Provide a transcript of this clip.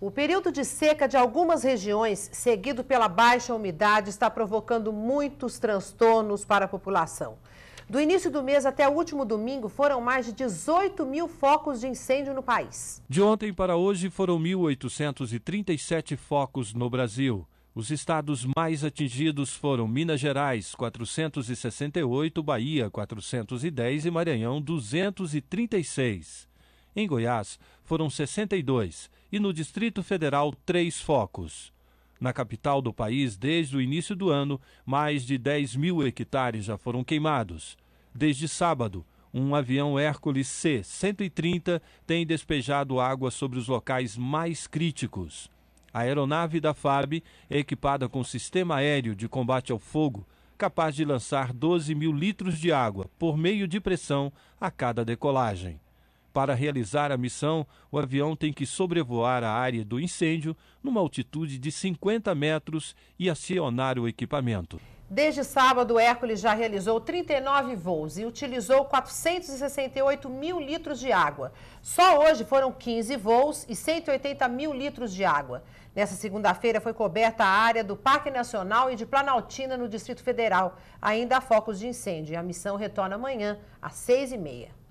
O período de seca de algumas regiões, seguido pela baixa umidade, está provocando muitos transtornos para a população. Do início do mês até o último domingo, foram mais de 18 mil focos de incêndio no país. De ontem para hoje, foram 1.837 focos no Brasil. Os estados mais atingidos foram Minas Gerais, 468, Bahia, 410 e Maranhão, 236. Em Goiás, foram 62 e no Distrito Federal, três focos. Na capital do país, desde o início do ano, mais de 10 mil hectares já foram queimados. Desde sábado, um avião Hércules C-130 tem despejado água sobre os locais mais críticos. A aeronave da FAB é equipada com sistema aéreo de combate ao fogo, capaz de lançar 12 mil litros de água por meio de pressão a cada decolagem. Para realizar a missão, o avião tem que sobrevoar a área do incêndio numa altitude de 50 metros e acionar o equipamento. Desde sábado, o Hércules já realizou 39 voos e utilizou 468 mil litros de água. Só hoje foram 15 voos e 180 mil litros de água. Nessa segunda-feira foi coberta a área do Parque Nacional e de Planaltina, no Distrito Federal. Ainda há focos de incêndio. A missão retorna amanhã, às 6h30.